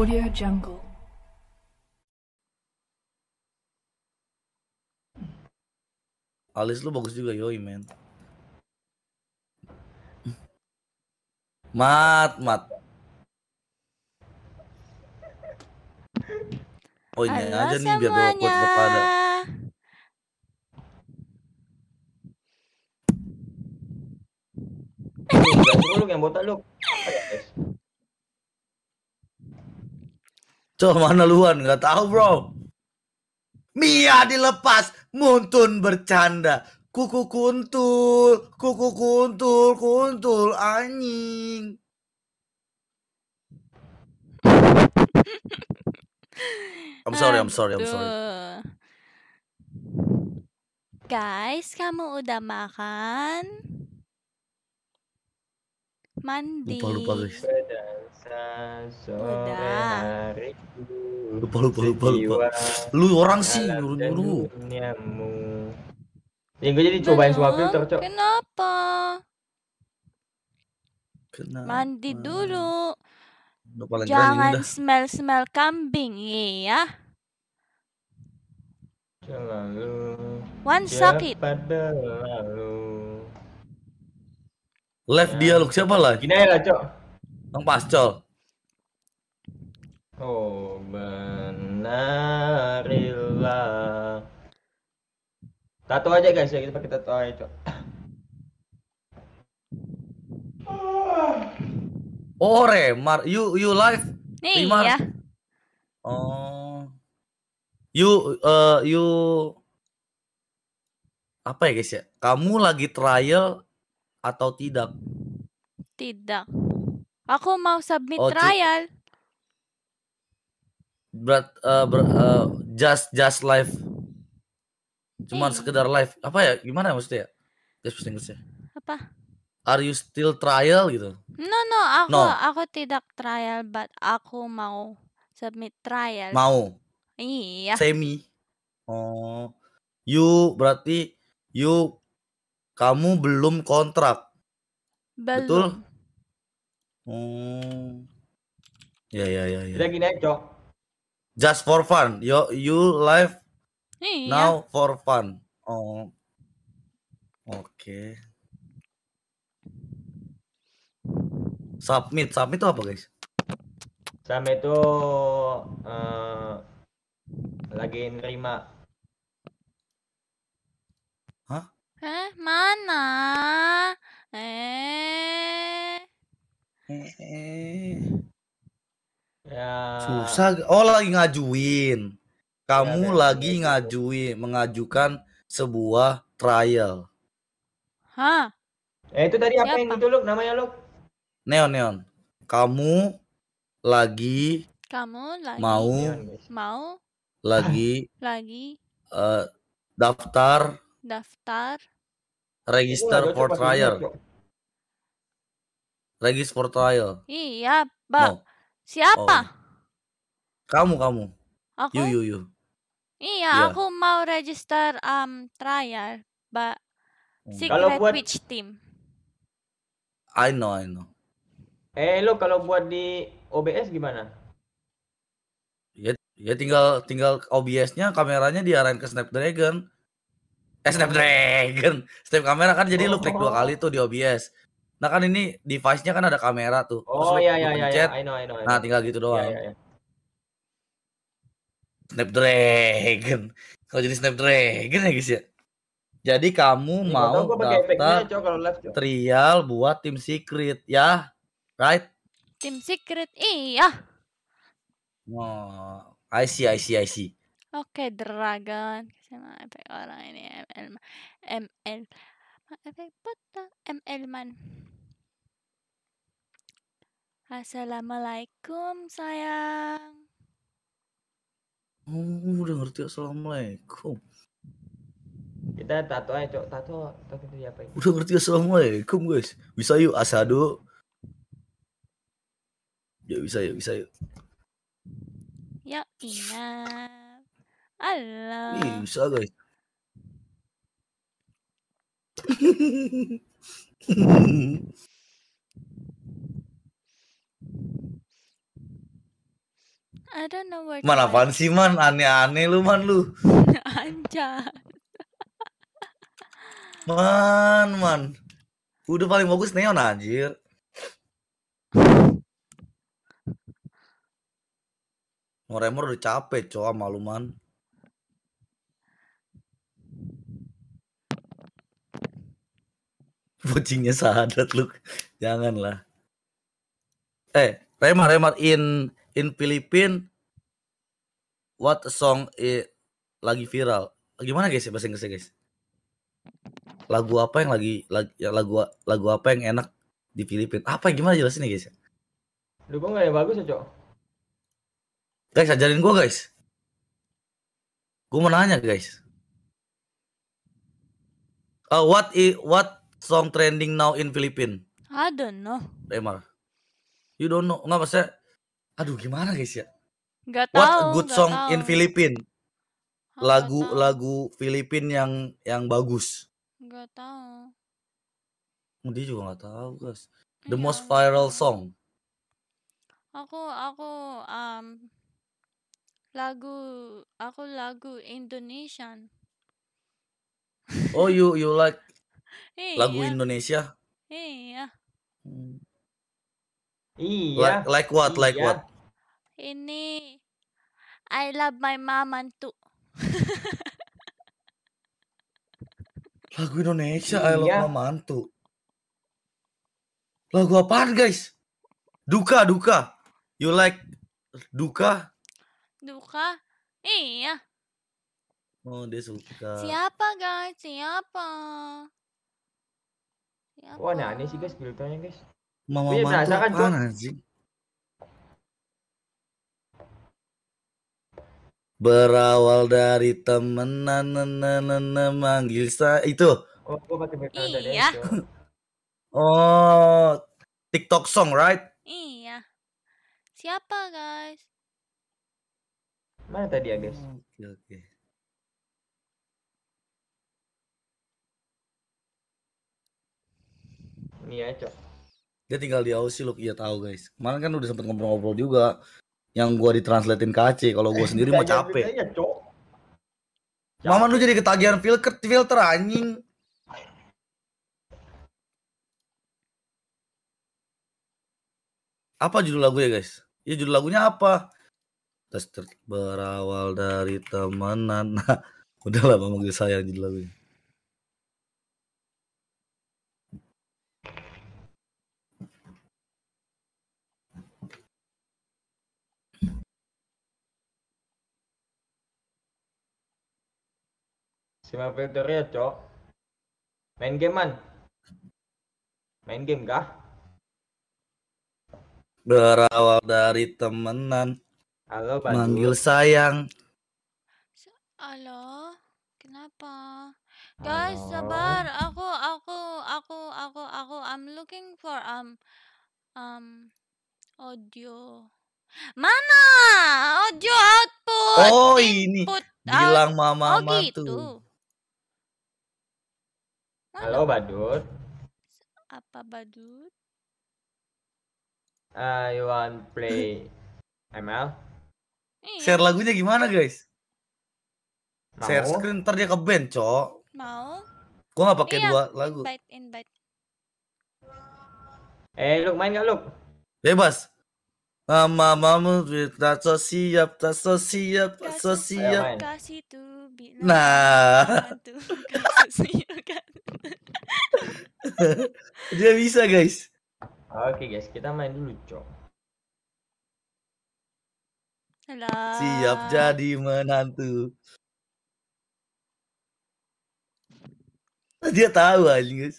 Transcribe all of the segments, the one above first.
Audio Jungle. Alis lu bagus juga yoi men. Mat, mat. Oh ini Halo aja semuanya. nih biar bawa kuat kepada. Lu yang botak lu. Cok mana luan nggak tahu bro. Mia dilepas, Muntun bercanda. Kuku kuntul, kuku kuntul, kuntul anjing. I'm sorry, I'm sorry, I'm sorry. Guys, kamu udah makan? mandi lupa lupa guys lupa lupa lupa lupa lu orang sih nyuruh nyuruh Ya gue jadi cobain semua filter, Cok. Kenapa? Kenapa? Mandi dulu. Jangan smell-smell kambing, iya. Lalu, One sakit. Pada lalu. Live ya. dialog siapa lah? Gini aja lah, Cok. Bang Pascol. Oh, benarilah. Tato aja guys ya, kita pakai tato aja, Cok. Oh, Mar, you you live? Nih, ya. Oh. You uh, you apa ya guys ya? Kamu lagi trial atau tidak? Tidak. Aku mau submit oh, trial. Berat, uh, ber, uh, just just live. Cuma eh. Iya. sekedar live. Apa ya? Gimana ya maksudnya? Just bahasa Apa? Are you still trial gitu? No no, aku no. aku tidak trial, but aku mau submit trial. Mau. Iya. Semi. Oh. You berarti you kamu belum kontrak. Belum. Betul? Hmm. Ya ya ya ya. Kita gini aja, Just for fun. Yo you live iya. now for fun. Oh. Oke. Okay. Submit, submit itu apa, guys? Submit itu uh, lagi nerima. Hah? Eh, mana? Eh. eh. Ya. Susah. Oh, lagi ngajuin. Kamu ya, lagi ya. ngajuin, mengajukan sebuah trial. Hah? Eh, itu tadi apa ya, yang itu, lu Namanya, lu? Neon, Neon. Kamu lagi kamu lagi mau neon, mau lagi lagi uh, daftar daftar register for trial register for trial iya bang no. siapa oh. kamu kamu aku you you you iya yeah. aku mau register um trial mbak hmm. kalau buat... witch team I know I know eh lo kalau buat di OBS gimana ya ya tinggal tinggal OBS-nya kameranya diarahin ke Snapdragon eh Snapdragon snap kamera kan jadi oh. lu klik dua oh. kali tuh di OBS nah kan ini device-nya kan ada kamera tuh oh iya iya iya iya I know, I know, I nah, know. nah tinggal gitu iya, doang yeah, yeah, yeah. Snapdragon kalau jadi Snapdragon ya guys ya jadi kamu ya, mau daftar trial buat tim secret ya right tim secret iya oh I see I see I see Oke, Dragon. siapa efek orang ini ML ML efek ya? potong ML man. Assalamualaikum sayang. Oh, udah ngerti assalamualaikum. Kita tato aja, cok. Tato, tato itu apa? Ya? Udah ngerti assalamualaikum, guys. Bisa yuk asado. Ya bisa yuk, bisa yuk. Yuk, ingat. Alah. Bisa guys. I don't know what Man apaan sih man aneh-aneh lu man lu Anjay Man man Udah paling bagus neon anjir Moremor udah capek coba maluman Kucingnya sahadat lu. Janganlah. Eh, Remar Remar in in Filipin what song it lagi viral? Gimana guys ya, bahasa Inggrisnya guys? Lagu apa yang lagi ya, lagu lagu, apa yang enak di Filipin Apa gimana jelasin nih guys? Lu ya? gak ya bagus ya, Cok. Guys, ajarin gua, guys. Gua mau nanya, guys. Uh, what i, what song trending now in Philippines? I don't know. Emar. You don't know. Enggak maksudnya Aduh, gimana guys ya? Gak tahu. What a good song tahu. in Philippines? Lagu-lagu Philippines yang yang bagus. Gak tahu. Oh, dia juga nggak tahu, guys. The yeah. most viral song. Aku aku um lagu aku lagu Indonesian. Oh, you you like Lagu iya. Indonesia. Iya. Hmm. Iya. Like, like what? Like Iya. what? Ini I love my mom and too. Lagu Indonesia I Love My iya. Mantu. Lagu apaan, guys? Duka, duka. You like duka? Duka. Iya. Oh, dia suka. Siapa guys? Siapa? Ya, Wah, aneh, aneh sih guys filternya guys. Mama iya, Gue berasa kan gue. Anjing. Berawal dari temenan nenenene manggil sa itu. Oh, gua pakai filter Iya. oh, TikTok song, right? Iya. Siapa, guys? Mana tadi ya, guys? Oke, okay, oke. Okay. Iya, cok dia tinggal di Aussie loh iya tahu guys kemarin kan udah sempet ngobrol-ngobrol juga yang gua ditranslatein ke Aceh kalau gua eh, sendiri mau capek cok. Mama lu jadi ketagihan filter filter anjing apa judul lagu ya guys ya judul lagunya apa terus berawal dari temenan nah, udahlah gue sayang judul lagunya Sima Victoria, cok. Main game, man. Main game kah? Berawal dari temenan. Halo, Pak. Manggil sayang. Halo, kenapa? Guys, sabar. Aku, aku, aku, aku, aku. I'm looking for um, um, audio. Mana audio output? Oh, input ini. Bilang ah, mama-mama oh, gitu. tuh. Halo, Badut. Apa Badut? Uh, you want play ML? Iya. Share lagunya gimana guys? Mau? Share screen ntar dia ke band, cok. Mau? Gua nggak pakai iya, dua lagu. Invite, invite. Eh, lu main gak lu? Bebas. Mama, mama, so siap, tak so siap, tak siap. Nah. Kan? Dia bisa guys. Oke guys, kita main dulu cok. Siap jadi menantu. Dia tahu aja guys.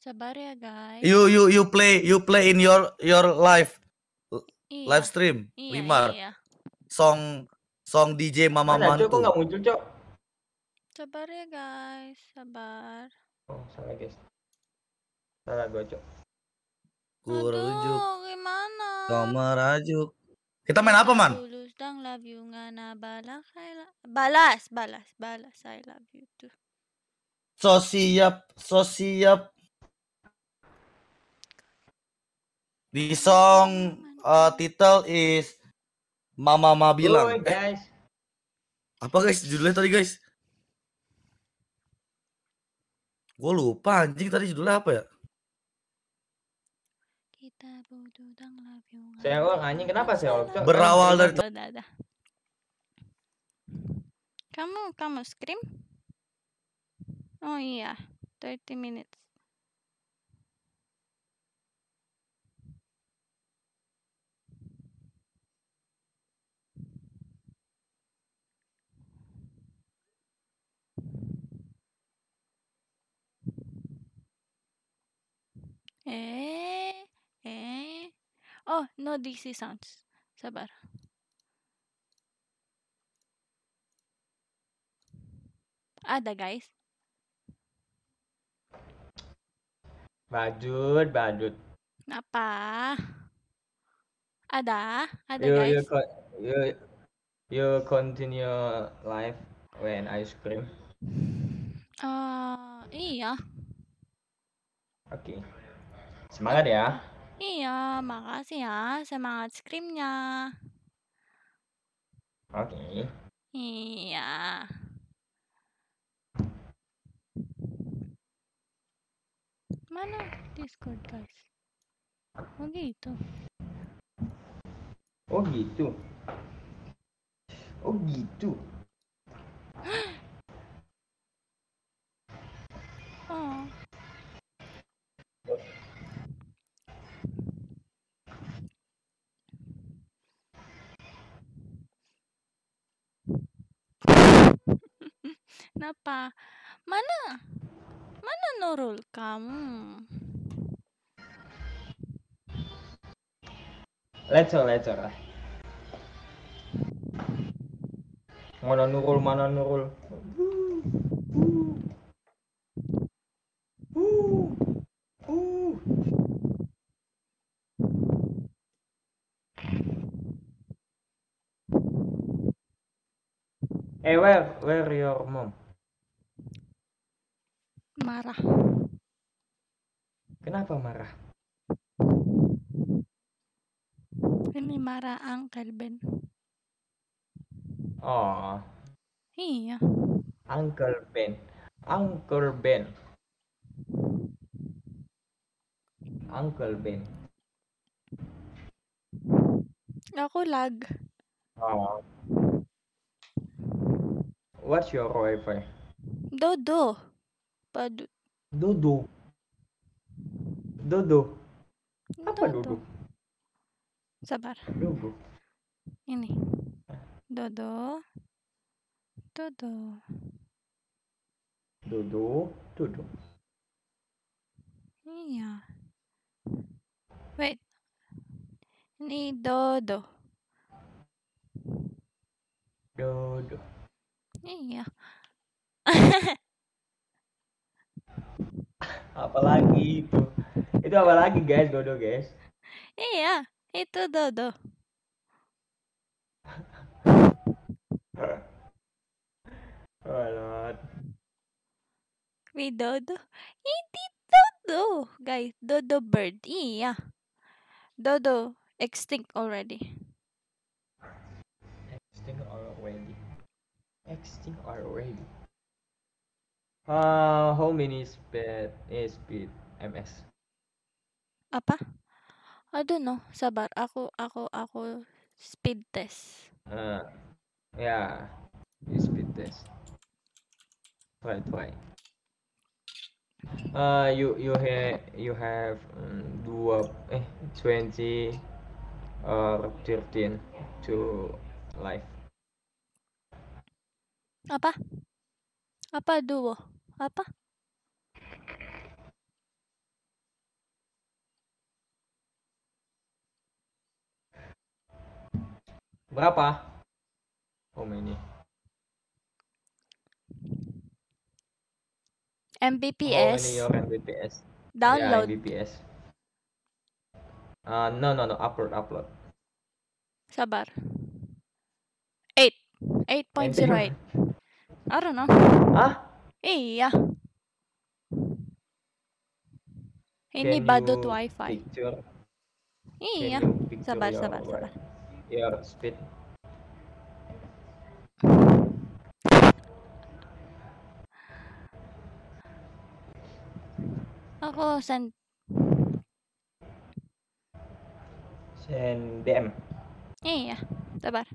Sabar ya guys. You you you play you play in your your live iya. live stream iya, Limar. Iya, iya. Song song DJ Mama Mana, Mantu. Cok, nggak muncul cok. Sabar ya guys, sabar. Oh salah guys. Salah gue cok. Kurujuk. rujuk. gimana? Kamu merajuk. Kita main apa man? Lulus dang love you ngana balas balas balas balas I love you too. So siap, so siap The song uh, title is Mama Mama bilang. Oh, guys. Eh, apa guys judulnya tadi guys? Gue lupa anjing tadi judulnya apa ya? Kita butuh Saya Seol anjing kenapa Seol? Berawal dari Kamu kamu scream? Oh iya, 30 minutes. Eh, eh. Oh, no is sounds. Sabar. Ada guys. Badut, badut. Apa? Ada, ada you, guys. You, you, you continue live when ice cream. Uh, iya. Oke. Okay. Semangat ya. Iya, makasih ya. Semangat skrimnya. Oke. Iya. Mana Discord, guys? Oh gitu. Oh gitu. Oh gitu. Kenapa? Mana? Mana Nurul kamu? go, let's lah. Mana Nurul, mana Nurul? eh Hey, where, where your mom? Marah. Kenapa marah? Ini marah Uncle Ben. Oh. Iya. Uncle Ben. Uncle Ben. Uncle Ben. Aku lag. Oh. What's your Wi-Fi? Dodo. Padu. Dodo. Dodo. Apa Dodo? Dodo? Sabar. Dodo. Ini. Dodo. Dodo. Dodo. Dodo. Iya. Wait. Ini Dodo. Dodo. Iya. apalagi itu itu apalagi guys dodo guys iya itu dodo Walot. Oh, Wait, dodo? Hindi dodo, guys. Dodo bird. Iya. Dodo extinct already. Extinct already. Extinct already. Uh, how many speed Eh, speed MS? Apa? I don't know. Sabar, aku aku aku speed test. Uh, yeah, speed test. Try try. Uh, you you have you have um, dua eh twenty or uh, thirteen to life. Apa? Apa duo? Apa? Berapa? Oh ini. MBPS. Oh, ini your MBPS. Download. Yeah, MBPS. Uh, no, no, no. Upload, upload. Sabar. 8. 8.08. I don't know. Hah? Iya. Ini badut wifi. Picture? Iya. sabar, sabar, sabar. Your speed. Aku send send DM. Iya, sabar.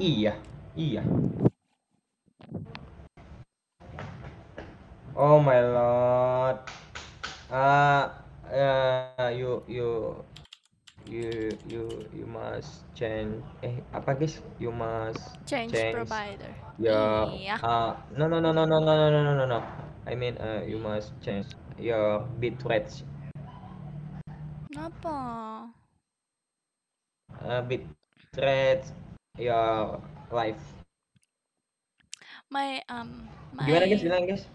Iya, iya. Oh my lord. Uh, uh, you you you you you must change. Eh apa guys? You must change, change. provider. Your ya. yeah. Iya. uh no no no no no no no no no no. I mean uh you must change your bitrate. Apa? Uh, bitrate your life. My um my. Gimana guys? Bilang guys.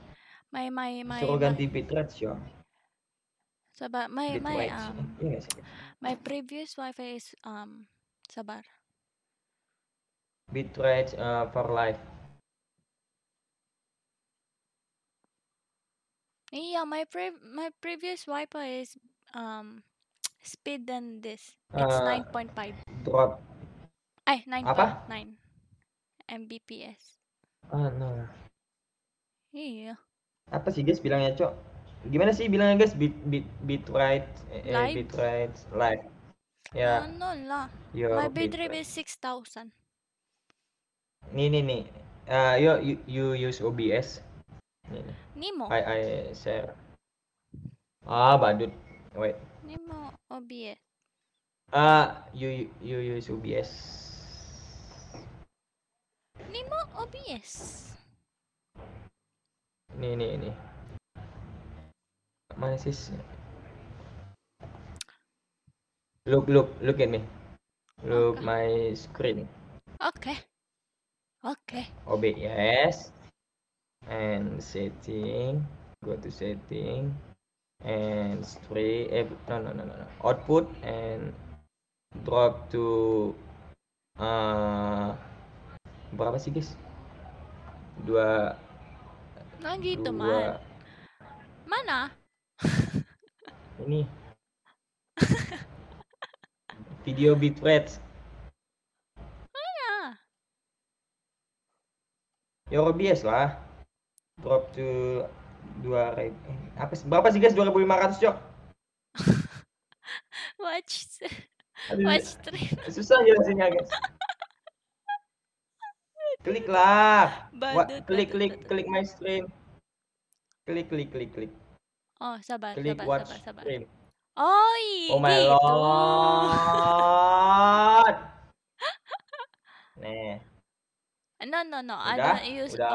Mai mai mai. Suruh ganti bitrate ya. Sabar, my my um, iya my previous wifi is um sabar. Bitrate uh, for life. Yeah, my pre my previous wifi is um speed than this. It's uh, 9.5. Drop. Eh, 9.9 MBPS. Ah, uh, no. Iya apa sih guys bilangnya cok gimana sih bilangnya guys bit beat beat right eh, eh bit beat right live ya yeah. no, no lah yo, my bit rate is six thousand nih nih nih ah, uh, yo you, you use OBS nih, nih. Nemo I I share ah badut wait Nemo OBS ah uh, you you use OBS Nemo OBS ini ini ini. Mana sis Look look look at me. Look okay. my screen. Oke. Okay. Oke. Okay. OBS and setting. Go to setting and three. Eh, no no no no no. Output and drop to uh, berapa sih guys? Dua Nah gitu man. Mana? Ini. Video bitwet Mana? Ya Robies lah. Drop to dua ribu eh, apa berapa sih guys dua ribu lima ratus cok watch watch susah jelasinnya guys Kliklah. buat klik klik klik my stream. Klik klik klik klik. Oh, sabar, klik sabar, watch sabar, sabar. Stream. Oh, iya. Oh my gitu. lord. Nih. No, no, no. Udah? I don't use Udah.